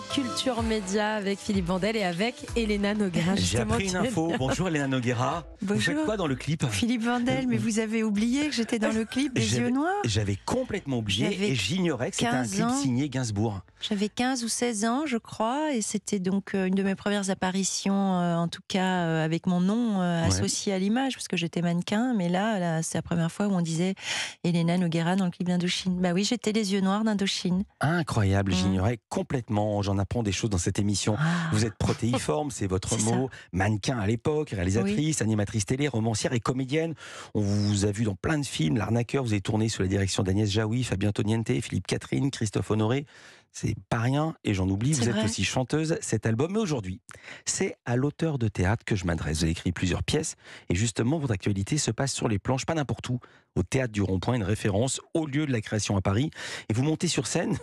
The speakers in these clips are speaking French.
Culture Média avec Philippe Vandel et avec Elena Noguera. J'ai appris une info. Bonjour Elena Noguera. Bonjour. Vous faites quoi dans le clip Philippe Vandel, mais vous avez oublié que j'étais dans le clip les yeux noirs J'avais complètement oublié et j'ignorais que c'était un clip signé Gainsbourg. J'avais 15 ou 16 ans, je crois, et c'était donc euh, une de mes premières apparitions, euh, en tout cas euh, avec mon nom associé à l'image, parce que j'étais mannequin, mais là, c'est la première fois où on disait Elena Noguera dans le clip d'Indochine. Bah oui, j'étais les yeux noirs d'Indochine. Incroyable, mm. j'ignorais complètement j'en apprends des choses dans cette émission. Ah. Vous êtes protéiforme, c'est votre mot, mannequin à l'époque, réalisatrice, animatrice télé, romancière et comédienne. On vous a vu dans plein de films, L'Arnaqueur, vous avez tourné sous la direction d'Agnès Jaoui, Fabien Toniente, Philippe Catherine, Christophe Honoré. C'est pas rien, et j'en oublie, vous êtes aussi chanteuse, cet album. Mais aujourd'hui, c'est à l'auteur de théâtre que je m'adresse. Vous avez écrit plusieurs pièces, et justement, votre actualité se passe sur les planches, pas n'importe où, au théâtre du Rond-Point, une référence au lieu de la création à Paris. Et vous montez sur scène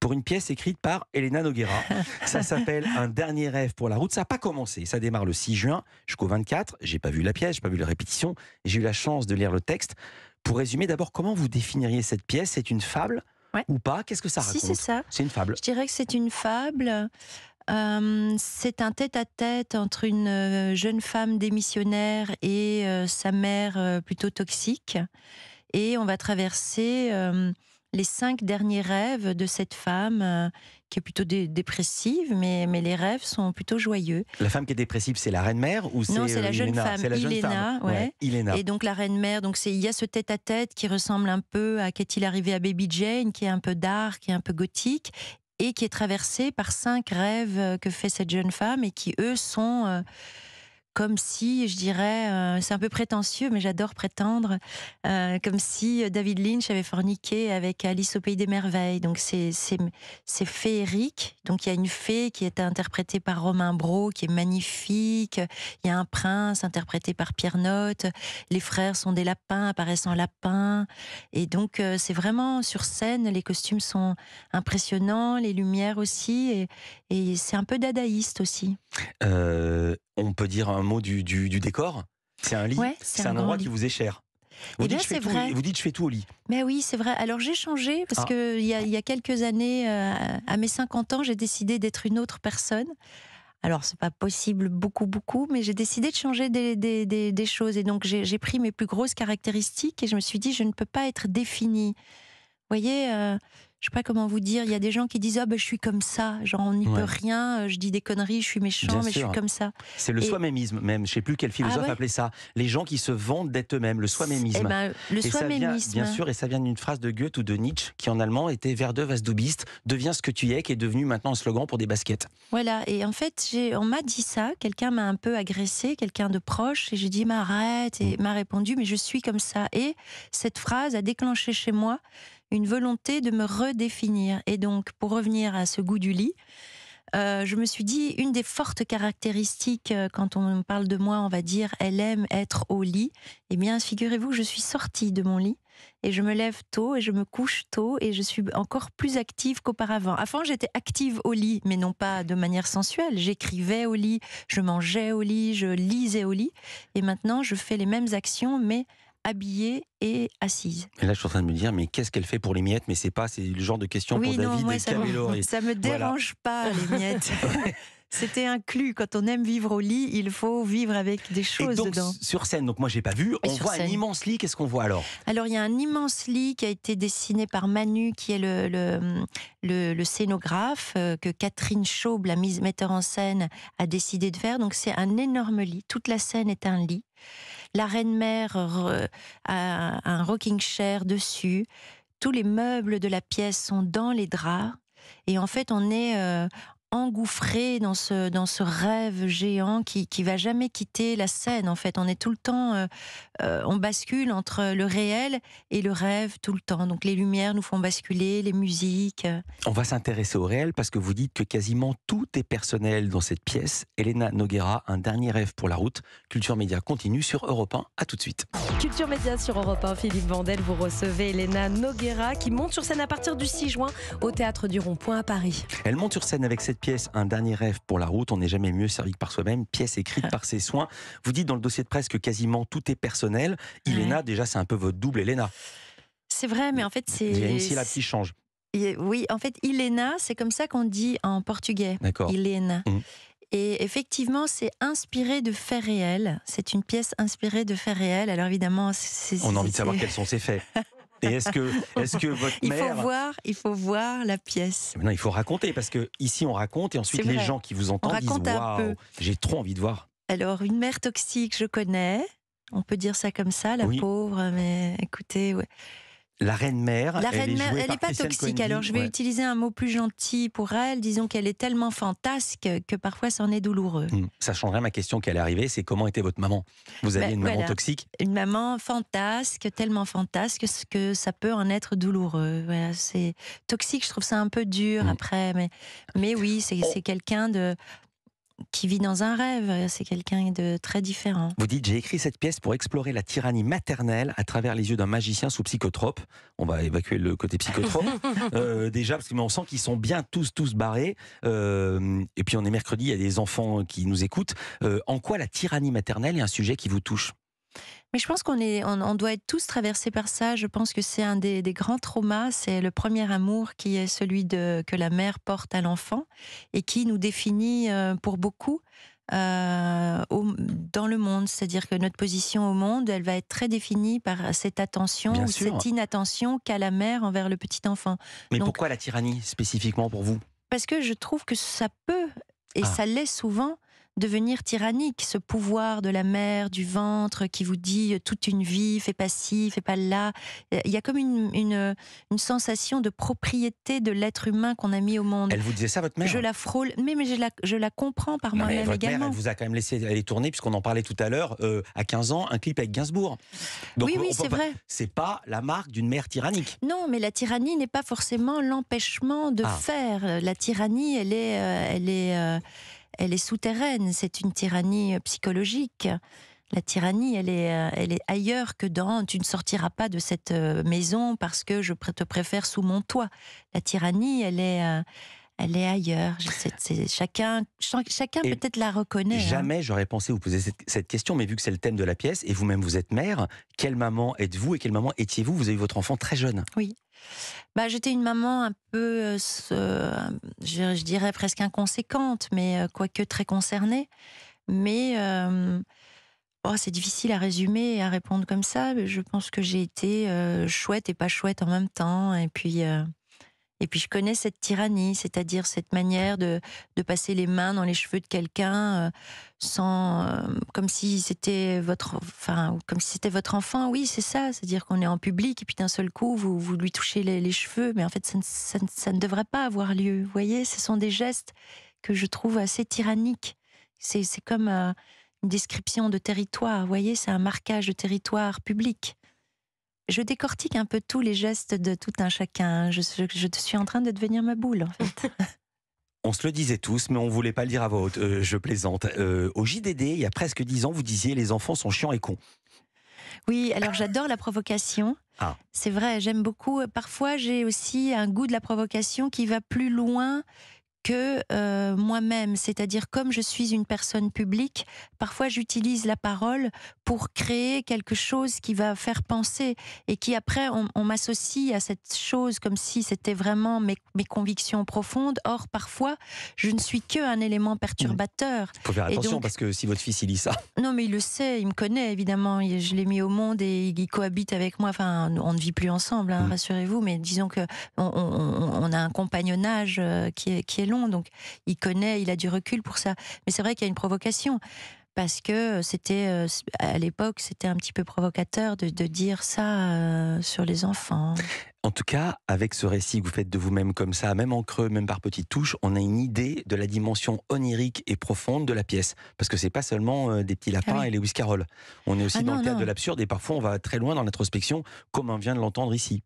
pour une pièce écrite par Elena Noguera. ça s'appelle Un dernier rêve pour la route. Ça n'a pas commencé. Ça démarre le 6 juin jusqu'au 24. J'ai pas vu la pièce, j'ai pas vu la répétition. J'ai eu la chance de lire le texte. Pour résumer, d'abord, comment vous définiriez cette pièce C'est une fable ou pas Qu'est-ce que ça raconte Si, c'est ça. C'est une fable. Je dirais que c'est une fable. Euh, c'est un tête-à-tête entre une euh, jeune femme démissionnaire et euh, sa mère plutôt toxique. Et on va traverser les cinq derniers rêves de cette femme euh, qui est plutôt dépressive, mais, mais les rêves sont plutôt joyeux. La femme qui est dépressive, c'est la reine mère ou c'est euh, Non, c'est la jeune femme, la jeune Et donc la reine mère, donc c'est il y a ce tête-à-tête qui ressemble un peu à Qu'est-il arrivé à Baby Jane, qui est un peu dark, qui est un peu gothique, et qui est traversée par cinq rêves euh, que fait cette jeune femme et qui eux sont comme si, je dirais, euh, c'est un peu prétentieux, mais j'adore prétendre, euh, comme si euh, David Lynch avait forniqué avec Alice au pays des merveilles. Donc c'est féerique. Donc il y a une fée qui est interprétée par Romain Bro, qui est magnifique. Il y a un prince interprété par Pierre Note. Les frères sont des lapins, apparaissent en lapins. Et donc c'est vraiment sur scène, les costumes sont impressionnants, les lumières aussi. Et, et c'est un peu dadaïste aussi. on peut dire un mot du, du, décor. C'est un lit, c'est un, endroit qui vous est cher. Vous, eh dites, je fais tout, vous dites je fais tout au lit. Mais oui, c'est vrai. Alors j'ai changé parce que ah. qu'il y, y, a quelques années, euh, à mes 50 ans, j'ai décidé d'être une autre personne. Alors c'est pas possible beaucoup, beaucoup, mais j'ai décidé de changer des, des, des, choses. Et donc j'ai pris mes plus grosses caractéristiques et je me suis dit, je ne peux pas être définie. Vous voyez, euh, je sais pas comment vous dire, il y a des gens qui disent oh, je suis comme ça, genre on n'y peut rien, euh, je dis des conneries, je suis méchant, mais je suis comme ça. C'est le soi-mémisme même, je sais plus quel philosophe ah appelait ça. Les gens qui se vantent d'être eux-mêmes, le soi-mémisme. Eh ben, le soi Bien sûr, et ça vient d'une phrase de Goethe ou de Nietzsche qui en allemand était Werde was du bist, deviens ce que tu es, qui est devenu maintenant un slogan pour des baskets. Voilà, et en fait, on m'a dit ça, quelqu'un m'a un peu agressé, quelqu'un de proche, et j'ai dit m'arrête, et mm. m'a répondu mais je suis comme ça. Et cette phrase a déclenché chez moi une volonté de me redéfinir. Et donc, pour revenir à ce goût du lit, euh, je me suis dit, une des fortes caractéristiques, euh, quand on parle de moi, on va dire, elle aime être au lit. Eh bien, figurez-vous, je suis sortie de mon lit et je me lève tôt et je me couche tôt et je suis encore plus active qu'auparavant. Avant, j'étais active au lit, mais non pas de manière sensuelle. J'écrivais au lit, je mangeais au lit, je lisais au lit. Et maintenant, je fais les mêmes actions, mais habillée et assise. Et là, je suis en train de me dire, mais qu'est-ce qu'elle fait pour les miettes Mais c'est pas, c'est le genre de question pour David et ça, me, me dérange pas les miettes. C'était inclus. Quand on aime vivre au lit, il faut vivre avec des choses Sur scène, donc moi j'ai pas vu. on voit un immense lit. Qu'est-ce qu'on voit alors Alors il y a un immense lit qui a été dessiné par Manu, qui est le, scénographe euh, que Catherine Chaube, la mise metteur en scène, a décidé de faire. Donc c'est un énorme lit. Toute la scène est un lit. La reine mère a un rocking chair dessus. Tous les meubles de la pièce sont dans les draps. Et en fait, on est, euh, engouffré dans ce, dans ce rêve géant qui, qui va jamais quitter la scène, en fait. On est tout le temps, euh, euh, on bascule entre le réel et le rêve tout le temps. Donc les lumières nous font basculer, les musiques. Euh. On va s'intéresser au réel parce que vous dites que quasiment tout est personnel dans cette pièce. Elena Noguera, un dernier rêve pour la route. Culture Média continue sur Europe 1. À tout de suite. Culture Média sur Europe 1. Philippe Vandel, vous recevez Elena Noguera qui monte sur scène à partir du 6 juin au Théâtre du Rond-Point à Paris. Elle monte sur scène avec cette pièce, Un dernier rêve pour la route, on n'est jamais mieux servi que par soi-même, pièce écrite par ses soins. Vous dites dans le dossier de presse que quasiment tout est personnel. Elena, déjà, c'est un peu votre double, Elena. C'est vrai, mais en fait, c'est. Il y a une la petite change. Oui, en fait, Elena, c'est comme ça qu'on dit en portugais. D'accord. Mmh. Et effectivement, c'est inspiré de faits réels. C'est une pièce inspirée de faits réels. Alors évidemment, c'est. On a envie de savoir quels sont ces faits. Et est-ce que, est que votre il Faut voir, il faut voir la pièce. Non, il faut raconter, parce que ici on raconte, et ensuite les gens qui vous entendent disent Waouh, j'ai trop envie de voir. Alors, une mère toxique, je connais. On peut dire ça comme ça, la pauvre, mais écoutez, ouais la reine mère. elle n'est pas toxique. Alors je vais utiliser un mot plus gentil pour elle. Disons qu'elle est tellement fantasque que parfois c'en est douloureux. Hmm. Ça changerait ma question qui allait arriver c'est comment était votre maman Vous aviez ben, une maman toxique Une maman fantasque, tellement fantasque que ça peut en être douloureux. c'est toxique, je trouve ça un peu dur hmm. après. Mais, mais oui, c'est quelqu'un de qui vit dans un rêve. C'est quelqu'un de très différent. Vous dites, j'ai écrit cette pièce pour explorer la tyrannie maternelle à travers les yeux d'un magicien sous psychotrope. On va évacuer le côté psychotrope euh, déjà, parce qu'on sent qu'ils sont bien tous, tous barrés. Euh, et puis on est mercredi, il y a des enfants qui nous écoutent. Euh, en quoi la tyrannie maternelle est un sujet qui vous touche mais je pense qu'on doit être tous traversés par ça. Je pense que c'est un des, grands traumas. C'est le premier amour qui est celui que la mère porte à l'enfant et qui nous définit euh, pour beaucoup. Euh, dans le monde, c'est-à-dire que notre position au monde, elle va être très définie par cette attention ou cette inattention qu'a la mère envers le petit enfant. Mais pourquoi la tyrannie spécifiquement pour vous Parce que je trouve que ça peut et ah. ça l'est souvent devenir tyrannique, ce pouvoir de la mère, du ventre qui vous dit euh, toute une vie, fais pas ci, fais pas là. Il y a comme une, une, sensation de propriété de l'être humain qu'on a mis au monde. Elle vous disait ça, votre mère Je la frôle, mais, mais je, la, je la comprends par moi-même également. Mère, elle vous a quand même laissé aller tourner, puisqu'on en parlait tout à l'heure, euh, à 15 ans, un clip avec Gainsbourg. Donc, oui, oui, c'est vrai. C'est pas la marque d'une mère tyrannique. Non, mais la tyrannie n'est pas forcément l'empêchement de ah. faire. La tyrannie, elle est. Euh, elle est elle est souterraine, c'est une tyrannie euh, psychologique. La tyrannie, elle est, euh, elle est ailleurs que dans tu ne sortiras pas de cette euh, maison parce que je te préfère sous mon toit. La tyrannie, elle est, elle est ailleurs. chacun peut-être la reconnaît. Hein. Jamais j'aurais pensé vous poser cette, question, mais vu que c'est le thème de la pièce, et vous-même vous êtes mère, quelle maman êtes-vous et quelle maman étiez-vous Vous avez eu votre enfant très jeune. Oui. Bah, j'étais une maman un peu, euh, je, dirais presque inconséquente, mais euh, quoique très concernée. Mais euh, oh, c'est difficile à résumer et à répondre comme ça. Je pense que j'ai été chouette et pas chouette en même temps. Et puis. Et puis je connais cette tyrannie, c'est-à-dire cette manière de, passer les mains dans les cheveux de quelqu'un euh, euh, comme si c'était votre, enfin, comme si c'était votre enfant. Oui, c'est ça, c'est-à-dire qu'on est en public et puis d'un seul coup vous, vous lui touchez les, cheveux, mais en fait ça ne, devrait pas avoir lieu. Vous voyez, ce sont des gestes que je trouve assez tyranniques. C'est comme euh, une description de territoire. Vous voyez, c'est un marquage de territoire public je décortique un peu tous les gestes de tout un chacun. Je, je, suis en train de devenir ma boule, en fait. On se le disait tous, mais on voulait pas le dire à votre euh, je plaisante. Euh, au JDD, il y a presque dix ans, vous disiez les enfants sont chiants et cons. Oui, alors j'adore la provocation. Ah. C'est vrai, j'aime beaucoup. Parfois, j'ai aussi un goût de la provocation qui va plus loin que euh, moi-même. C'est-à-dire, comme je suis une personne publique, parfois j'utilise la parole pour créer quelque chose qui va faire penser et qui après, on, m'associe à cette chose comme si c'était vraiment mes, mes, convictions profondes. Or, parfois, je ne suis que un élément perturbateur. Il faut faire attention parce que si votre fils il lit ça. Non, mais il le sait, il me connaît évidemment. Je l'ai mis au monde et il cohabite avec moi. Enfin, on ne vit plus ensemble, hein, mm. rassurez-vous. Mais disons que on, a un compagnonnage euh, qui qui est long donc il connaît, il a du recul pour ça. Mais c'est vrai qu'il y a une provocation parce que c'était euh, à l'époque c'était un petit peu provocateur de, dire ça euh, sur les enfants. En tout cas, avec ce récit que vous faites de vous-même comme ça, même en creux, même par petites touches, on a une idée de la dimension onirique et profonde de la pièce. Parce que c'est pas seulement euh, des petits lapins ah et les et les On est aussi ah dans le cadre de l'absurde et parfois on va très loin dans l'introspection, comme on vient de l'entendre ici.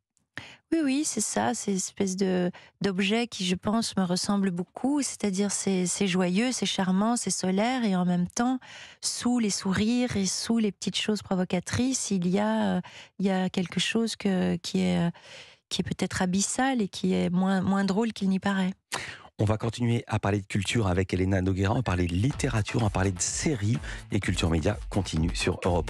Oui, oui, c'est ça, ces espèces espèce d'objets qui, je pense, me ressemble beaucoup. C'est-à-dire, c'est joyeux, c'est charmant, c'est solaire, et en même temps, sous les sourires et sous les petites choses provocatrices, il y a, quelque chose qui est peut-être abyssal et qui est moins drôle qu'il n'y paraît. On va continuer à parler de culture avec Elena Noguera, on va parler de littérature, on va parler de séries, et Culture Média continue sur Europe.